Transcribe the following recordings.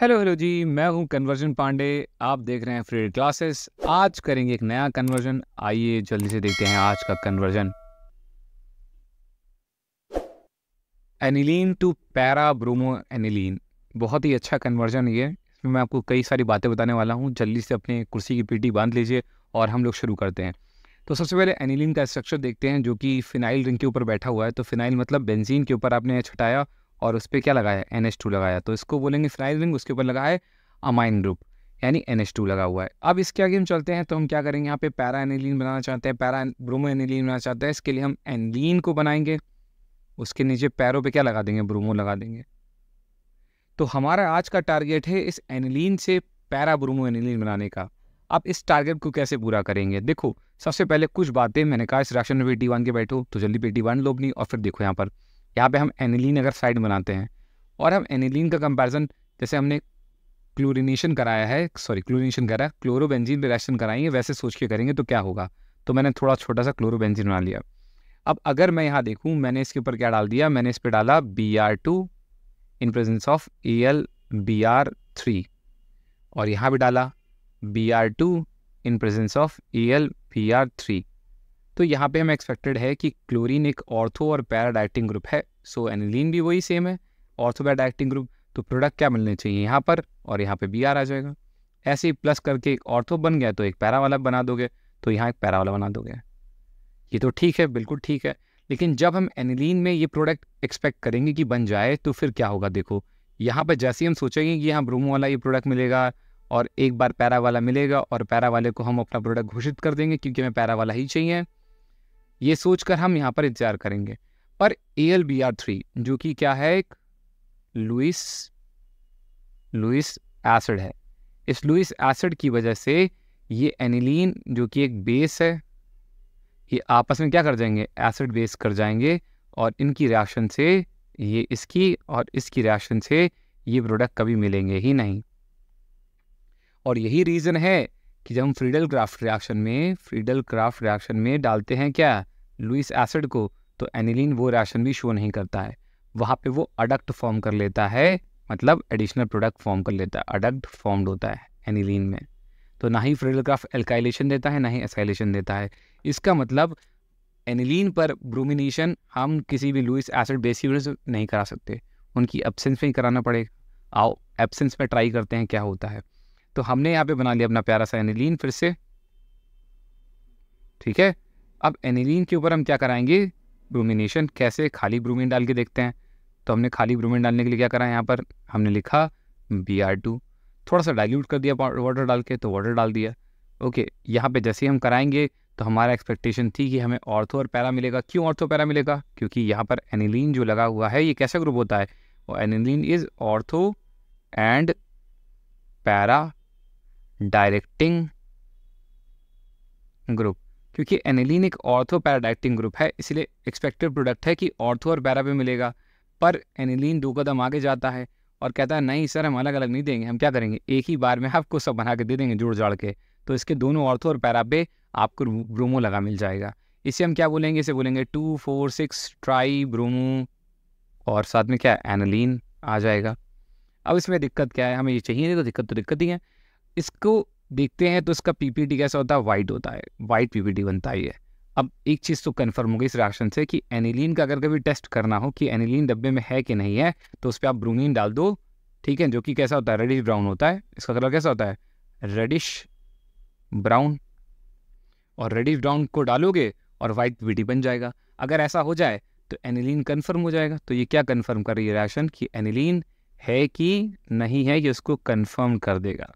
hello hello जी मैं हूं conversion Pandey आप देख रहे हैं फ्री क्लासेस आज करेंगे एक नया कन्वर्जन आइए जल्दी से देखते हैं आज का conversion aniline to para bromo aniline बहुत ही अच्छा कन्वर्जन ये इसमें मैं आपको कई सारी बातें बताने वाला हूँ जल्दी से अपने कुर्सी की पीटी बांध लीजिए और हम लोग शुरू करते हैं तो सबसे पहले एनिलीन का स्ट्रक्चर देखते हैं जो कि फिनाइल रिंग के ऊपर बैठा हुआ है तो फिनाइल मतलब बेंजीन के ऊपर आपने छटाया और उस पर क्या लगाया एन एच टू लगाया तो इसको बोलेंगे फिनाइल रिंग उसके ऊपर लगाया है अमाइन ग्रुप यानी एन एच टू लगा हुआ है अब इसके आगे हम चलते हैं तो हम क्या करेंगे यहाँ पे पैरा एनिलीन बनाना चाहते हैं पैरा ब्रोमो एनिलीन बनाना चाहते हैं इसके लिए हम एनलिन e को बनाएंगे उसके नीचे पैरों पे क्या लगा देंगे ब्रोमो लगा देंगे तो हमारा आज का टारगेट है इस एनिलीन e से पैरा ब्रोमो एनिलीन बनाने का अब इस टारगेट को कैसे पूरा करेंगे देखो सबसे पहले कुछ बातें मैंने कहा इस राशन में पी टी वन के बैठो तो जल्दी पी टी वन लो अपनी और फिर देखो यहाँ पर यहाँ पे हम एनिलीन अगर साइड बनाते हैं और हम एनिलीन का कंपैरिजन जैसे हमने क्लोरिनेशन कराया है सॉरी क्लोरिनेशन करा क्लोरोबेंजीन रिएक्शन कराएंगे वैसे सोच के करेंगे तो क्या होगा तो मैंने थोड़ा छोटा सा क्लोरोबेंजीन बना लिया अब अगर मैं यहाँ देखूँ मैंने इसके ऊपर क्या डाल दिया मैंने इस पर डाला B R two in presence of A L B R three और यहाँ भी डाला B R two in presence of A L B R three तो यहाँ पे हम एक्सपेक्टेड है कि क्लोरीन एक ऑर्थो और पैराडाइटिंग ग्रुप है सो एनिलीन भी वही सेम है बैड एक्टिंग ग्रुप तो प्रोडक्ट क्या मिलने चाहिए यहाँ पर और यहाँ पे बी आर आ जाएगा ऐसे ही प्लस करके एक ऑर्थो बन गया तो एक पैरा वाला बना दोगे तो यहाँ एक पैरा वाला बना दोगे ये तो ठीक है बिल्कुल ठीक है लेकिन जब हम एनिलीन में ये प्रोडक्ट एक्सपेक्ट करेंगे कि बन जाए तो फिर क्या होगा देखो यहाँ पर जैसे ही हम सोचेंगे कि यहाँ ब्रोमो वाला ये प्रोडक्ट मिलेगा और एक बार पैरा वाला मिलेगा और पैरा वाले को हम अपना प्रोडक्ट घोषित कर देंगे क्योंकि हमें पैरा वाला ही चाहिए ये सोचकर हम यहाँ पर इंतज़ार करेंगे पर A L B R three जो कि क्या है एक लुइस लुइस एसिड है इस लुइस एसिड की वजह से ये एनिलीन जो कि एक बेस है ये आपस में क्या कर जाएंगे एसिड बेस कर जाएंगे और इनकी रिएक्शन से ये इसकी और इसकी रिएक्शन से ये प्रोडक्ट कभी मिलेंगे ही नहीं और यही रीज़न है कि जब हम फ्रीडल क्राफ्ट रिएक्शन में फ्रीडल क्राफ्ट रिएक्शन में डालते हैं क्या लुइस एसिड को तो एनिलीन वो राशन भी शो नहीं करता है वहाँ पे वो अडक्ट फॉर्म कर लेता है मतलब एडिशनल प्रोडक्ट फॉर्म कर लेता है अडक्ट फॉर्म्ड होता है एनिलीन में तो ना ही फ्रेडलग्राफ एल्काइलेशन देता है ना ही एसाइलेशन देता है इसका मतलब एनिलीन पर ब्रोमिनेशन हम किसी भी लुइस एसिड बेस यूनिट नहीं करा सकते उनकी एबसेंस में ही कराना पड़ेगा आओ एबसेंस में ट्राई करते हैं क्या होता है तो हमने यहाँ पे बना लिया अपना प्यारा सा एनिलीन फिर से ठीक है अब एनिलीन के ऊपर हम क्या कराएंगे ब्रूमिनेशन कैसे खाली ब्रूमिन डाल के देखते हैं तो हमने खाली ब्रूमिन डालने के लिए क्या करा यहाँ पर हमने लिखा बी आर टू थोड़ा सा डाइल्यूट कर दिया वाटर डाल के तो वाटर डाल दिया ओके यहाँ पे जैसे हम कराएंगे तो हमारा एक्सपेक्टेशन थी कि हमें ऑर्थो और पैरा मिलेगा क्यों ऑर्थो पैरा मिलेगा क्योंकि यहाँ पर एनिलीन जो लगा हुआ है ये कैसा ग्रुप होता है और aniline is ortho and para directing group क्योंकि एनिलीन एक ऑर्थो पैराडाइटिंग ग्रुप है इसलिए एक्सपेक्टेड प्रोडक्ट है कि ऑर्थो और पैरा भी मिलेगा पर एनिलीन दो कदम आगे जाता है और कहता है नहीं सर हम अलग अलग नहीं देंगे हम क्या करेंगे एक ही बार में आपको सब बना के दे देंगे जोड़ जाड़ के तो इसके दोनों ऑर्थो और पैरा पे आपको ब्रोमो लगा मिल जाएगा इसे हम क्या बोलेंगे इसे बोलेंगे two four six tri bromo और साथ में क्या एनलिन आ जाएगा अब इसमें दिक्कत क्या है हमें ये चाहिए नहीं तो दिक्कत तो दिक्कत ही है इसको देखते हैं तो इसका पीपीटी कैसा होता है वाइट होता है वाइट पीपीटी बनता ही है अब एक चीज़ तो कन्फर्म होगी इस रिएक्शन से कि एनिलीन का अगर कभी टेस्ट करना हो कि एनिलीन डब्बे में है कि नहीं है तो उस पर आप ब्रूमिन डाल दो ठीक है जो कि कैसा होता है रेडिश ब्राउन होता है इसका कलर कैसा होता है रेडिश ब्राउन और रेडिश ब्राउन को डालोगे और वाइट पीपीटी बन जाएगा अगर ऐसा हो जाए तो एनिलीन कन्फर्म हो जाएगा तो ये क्या कन्फर्म कर रही है रिएक्शन कि एनिलीन है कि नहीं है ये उसको कन्फर्म कर देगा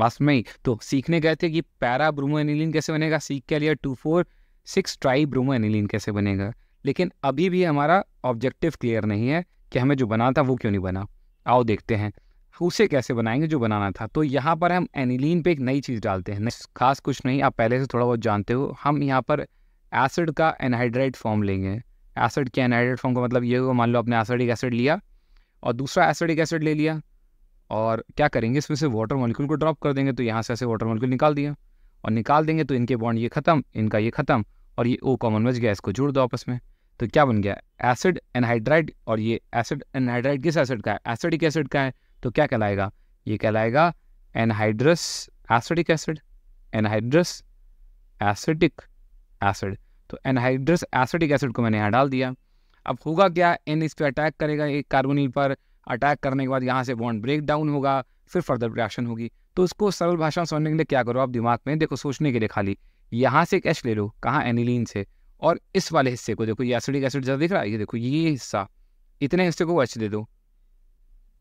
वास्तव में तो सीखने गए थे कि पैरा ब्रोमो एनिलिन कैसे बनेगा सीख के लिए two four six tri bromo aniline कैसे बनेगा लेकिन अभी भी हमारा ऑब्जेक्टिव क्लियर नहीं है कि हमें जो बना था वो क्यों नहीं बना आओ देखते हैं उसे कैसे बनाएंगे जो बनाना था तो यहाँ पर हम एनिलीन पे एक नई चीज़ डालते हैं खास कुछ नहीं आप पहले से थोड़ा बहुत जानते हो हम यहाँ पर एसिड का एनहाइड्राइट फॉर्म लेंगे एसिड के एनहाइड्राइट फॉर्म का मतलब ये होगा मान लो आपने एसिडिक एसिड लिया और दूसरा एसिडिक एसिड ले लिया और क्या करेंगे इसमें से वाटर मॉलिक्यूल को ड्रॉप कर देंगे तो यहाँ से ऐसे वाटर मॉलिक्यूल निकाल दिया और निकाल देंगे तो इनके बॉन्ड ये ख़त्म इनका ये ख़त्म और ये ओ कॉमन वेज गैस को जोड़ दो आपस में तो क्या बन गया एसिड एनहाइड्राइड और ये एसिड एनहाइड्राइड किस एसिड का है एसिडिक एसिड का है तो क्या कहलाएगा ये कहलाएगा anhydrous acidic acid anhydrous acidic acid तो एनहाइड्रस एसिडिक एसिड को मैंने यहाँ डाल दिया अब होगा क्या एन इस पर अटैक करेगा एक कार्बोनिल पर अटैक करने के बाद यहाँ से बॉन्ड ब्रेक डाउन होगा फिर फर्दर रिएक्शन होगी तो उसको सरल भाषा में समझने के लिए क्या करो आप दिमाग में देखो सोचने के लिए खाली यहाँ से एच ले लो कहाँ एनिलीन से और इस वाले हिस्से को देखो ये एसिडिक एसिड ज़्यादा दिख रहा है ये देखो ये हिस्सा इतने हिस्से को एच दे दो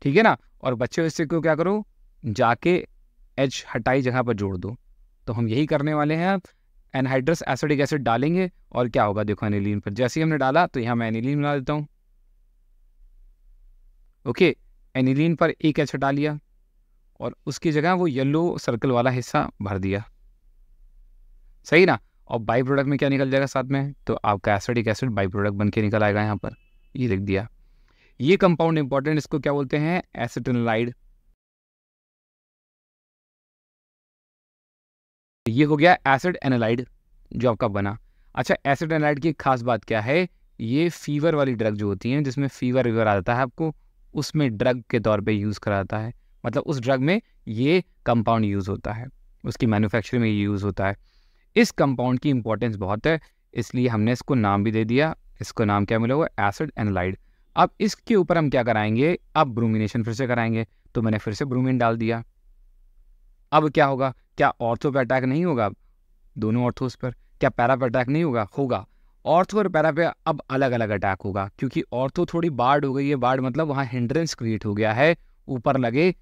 ठीक है ना और बच्चे हिस्से को क्या करो जाके एच हटाई जगह पर जोड़ दो तो हम यही करने वाले हैं अब एनहाइड्रस एसिडिक एसिड डालेंगे और क्या होगा देखो एनिलीन पर जैसे ही हमने डाला तो यहाँ मैं एनिलीन बना देता हूँ ओके एनिलीन पर एक एच हटा लिया और उसकी जगह वो येलो सर्कल वाला हिस्सा भर दिया सही ना और बाई प्रोडक्ट में क्या निकल जाएगा साथ में तो आपका एसिडिक एसिड बाई प्रोडक्ट बन के निकल आएगा यहाँ पर ये लिख दिया ये कंपाउंड इंपॉर्टेंट इसको क्या बोलते हैं एसिटनलाइड ये हो गया एसिड एनालाइड जो आपका बना अच्छा एसिड एनालाइड की खास बात क्या है ये फीवर वाली ड्रग जो होती है जिसमें फीवर वीवर आ जाता है आपको उसमें ड्रग के तौर पे यूज़ कराता है मतलब उस ड्रग में ये कंपाउंड यूज़ होता है उसकी मैन्युफैक्चरिंग में यूज़ होता है इस कंपाउंड की इंपॉर्टेंस बहुत है इसलिए हमने इसको नाम भी दे दिया इसको नाम क्या मिला हुआ एसिड एनालाइड अब इसके ऊपर हम क्या कराएंगे अब ब्रूमिनेशन फिर से कराएंगे तो मैंने फिर से ब्रूमिन डाल दिया अब क्या होगा क्या ऑर्थो पे अटैक नहीं होगा दोनों ऑर्थोस पर क्या पैरा पे अटैक नहीं होगा होगा ऑर्थो और पैरा पे अब अलग अलग अटैक होगा क्योंकि ऑर्थो थोड़ी बाढ़ हो गई है बाढ़ मतलब वहाँ हिंड्रेंस क्रिएट हो गया है ऊपर लगे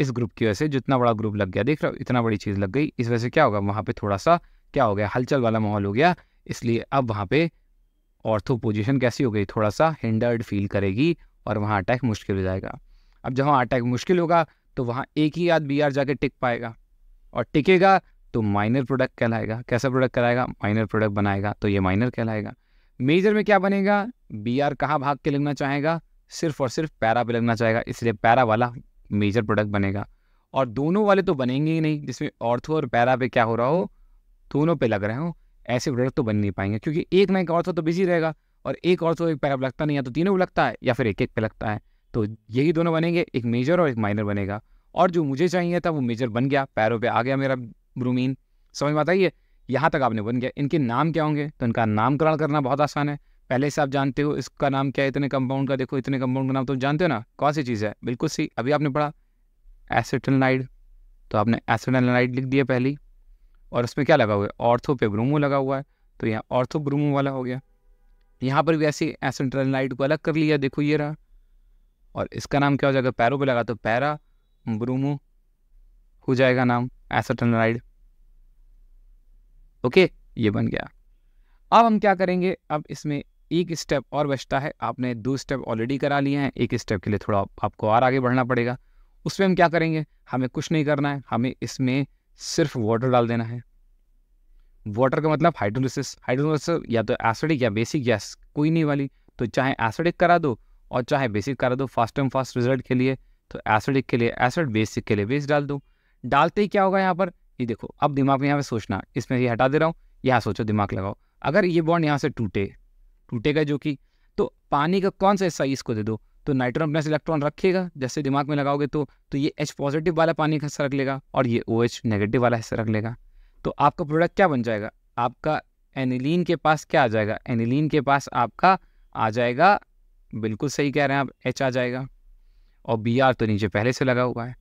इस ग्रुप की वजह से जितना बड़ा ग्रुप लग गया देख रहे हो इतना बड़ी चीज़ लग गई इस वजह से क्या होगा वहां पे थोड़ा सा क्या हो गया हलचल वाला माहौल हो गया इसलिए अब वहां पे ऑर्थो पोजिशन कैसी हो गई थोड़ा सा हिंडर्ड फील करेगी और वहाँ अटैक मुश्किल हो जाएगा अब जब वहाँ अटैक मुश्किल होगा तो वहाँ एक ही याद बी आर जाके टिक पाएगा और टिकेगा तो माइनर प्रोडक्ट कहलाएगा कैसा प्रोडक्ट कहलाएगा माइनर प्रोडक्ट बनाएगा तो ये माइनर कहलाएगा मेजर में क्या बनेगा बी आर कहाँ भाग के लगना चाहेगा सिर्फ और सिर्फ पैरा पे लगना चाहेगा इसलिए पैरा वाला मेजर प्रोडक्ट बनेगा और दोनों वाले तो बनेंगे ही नहीं जिसमें ऑर्थो और पैरा पे क्या हो रहा हो दोनों पे लग रहे हो ऐसे प्रोडक्ट तो बन नहीं पाएंगे क्योंकि एक ना एक ऑर्थो तो बिजी रहेगा और एक ऑर्थो एक पैरा पे लगता नहीं या तो तीनों पर लगता है या फिर एक एक पे लगता है तो यही दोनों बनेंगे एक मेजर और एक माइनर बनेगा और जो मुझे चाहिए था वो मेजर बन गया पैरों पर आ गया मेरा ब्रूमीन समझ में आता है ये यहाँ तक आपने बन गया इनके नाम क्या होंगे तो इनका नामकरण करना बहुत आसान है पहले से आप जानते हो इसका नाम क्या है इतने कंपाउंड का देखो इतने कंपाउंड का नाम तो जानते हो ना कौन सी चीज़ है बिल्कुल सही अभी आपने पढ़ा एसिटलनाइड तो आपने एसिटलनाइड लिख दिया पहली और उसमें क्या लगा हुआ है ऑर्थो पे ब्रूमो लगा हुआ है तो यहाँ ऑर्थो ब्रूमो वाला हो गया यहाँ पर भी ऐसे एसिटलनाइड को अलग कर लिया देखो ये रहा और इसका नाम क्या हो जाएगा पैरों पर लगा तो पैरा ब्रूमो हो जाएगा नाम एसिटलनाइड ओके ये बन गया अब हम क्या करेंगे अब इसमें एक स्टेप और बचता है आपने दो स्टेप ऑलरेडी करा लिए हैं एक स्टेप के लिए थोड़ा आपको और आगे बढ़ना पड़ेगा उसमें हम क्या करेंगे हमें कुछ नहीं करना है हमें इसमें सिर्फ वाटर डाल देना है वाटर का मतलब हाइड्रोलिसिस हाइड्रोलिस या तो एसिडिक या बेसिक गैस कोई नहीं वाली तो चाहे एसिडिक करा दो और चाहे बेसिक करा दो फास्ट एंड फास्ट रिजल्ट के लिए तो एसिडिक के लिए एसिड बेसिक के लिए बेस डाल दो डालते ही क्या होगा यहाँ पर ये देखो अब दिमाग में यहाँ पे सोचना इसमें ये हटा दे रहा हूँ यहाँ सोचो दिमाग लगाओ अगर ये बॉन्ड यहाँ से टूटे टूटेगा जो कि तो पानी का कौन सा हिस्सा इसको दे दो तो नाइट्रोजन प्लस इलेक्ट्रॉन रखेगा जैसे दिमाग में लगाओगे तो तो ये एच पॉजिटिव वाला पानी का हिस्सा रख लेगा और ये ओ OH नेगेटिव वाला हिस्सा रख लेगा तो आपका प्रोडक्ट क्या बन जाएगा आपका एनिलीन के पास क्या आ जाएगा एनिलीन के पास आपका आ जाएगा बिल्कुल सही कह रहे हैं आप एच आ जाएगा और बी आर तो नीचे पहले से लगा हुआ है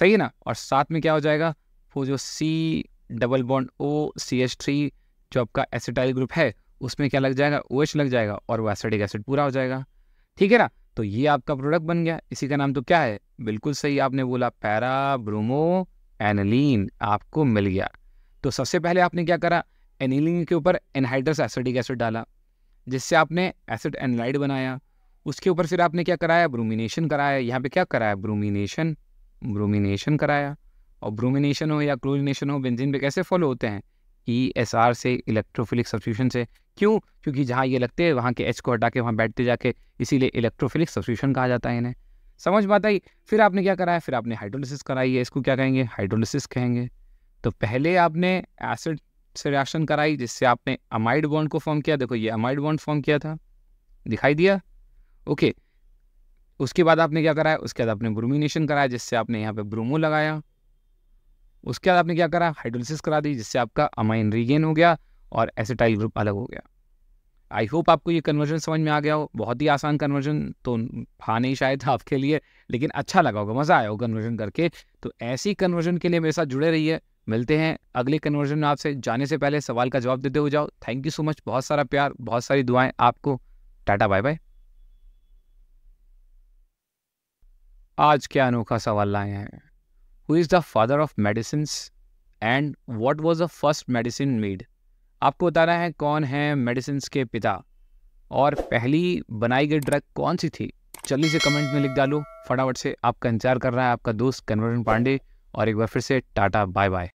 सही है ना और साथ में क्या हो जाएगा वो जो C double bond O C H three जो आपका एसिटाइल ग्रुप है उसमें क्या लग जाएगा ओ OH लग जाएगा और वो एसिडिक एसिड पूरा हो जाएगा ठीक है ना तो ये आपका प्रोडक्ट बन गया इसी का नाम तो क्या है बिल्कुल सही आपने बोला पैरा ब्रोमो एनलिन आपको मिल गया तो सबसे पहले आपने क्या करा एनिलिन के ऊपर एनहाइड्रस एसिडिक एसिड डाला जिससे आपने एसिड एनलाइड बनाया उसके ऊपर फिर आपने क्या कराया ब्रोमिनेशन कराया यहाँ पे क्या कराया ब्रोमिनेशन ब्रोमिनेशन कराया और ब्रोमिनेशन हो या क्लोजिनेशन हो बेंजीन पे कैसे फॉलो होते हैं ई एस आर से इलेक्ट्रोफिलिक सब्सटीट्यूशन से क्यों क्योंकि जहाँ ये लगते हैं वहाँ के एच को हटा के वहाँ बैठते जाके इसीलिए इलेक्ट्रोफिलिक सब्सटीट्यूशन कहा जाता है इन्हें समझ में आता ही फिर आपने क्या कराया फिर आपने हाइड्रोलिसिस कराई है इसको क्या कहेंगे हाइड्रोलिसिस कहेंगे तो पहले आपने एसिड से रिएक्शन कराई जिससे आपने अमाइड बॉन्ड को फॉर्म किया देखो ये अमाइड बॉन्ड फॉर्म किया था दिखाई दिया ओके उसके बाद आपने क्या कराया उसके बाद आपने ब्रोमिनेशन कराया जिससे आपने यहाँ पे ब्रोमो लगाया उसके बाद आपने क्या करा हाइड्रोलिसिस करा दी जिससे आपका अमाइन रीगेन हो गया और एसिटाइल ग्रुप अलग हो गया आई होप आपको ये कन्वर्जन समझ में आ गया हो बहुत ही आसान कन्वर्जन तो था नहीं शायद आपके लिए लेकिन अच्छा लगा होगा मज़ा आया होगा कन्वर्जन करके तो ऐसी कन्वर्जन के लिए मेरे साथ जुड़े रहिए मिलते हैं अगले कन्वर्जन में आपसे जाने से पहले सवाल का जवाब देते हो जाओ थैंक यू सो मच बहुत सारा प्यार बहुत सारी दुआएं आपको टाटा बाय बाय आज क्या अनोखा सवाल लाए हैं who is the father of medicine and what was the first medicine made आपको बताना है कौन है मेडिसिन के पिता और पहली बनाई गई ड्रग कौन सी थी जल्दी से कमेंट में लिख डालो फटाफट से आपका इंतजार कर रहा है आपका दोस्त कन्वर्जन पांडे और एक बार फिर से टाटा बाय बाय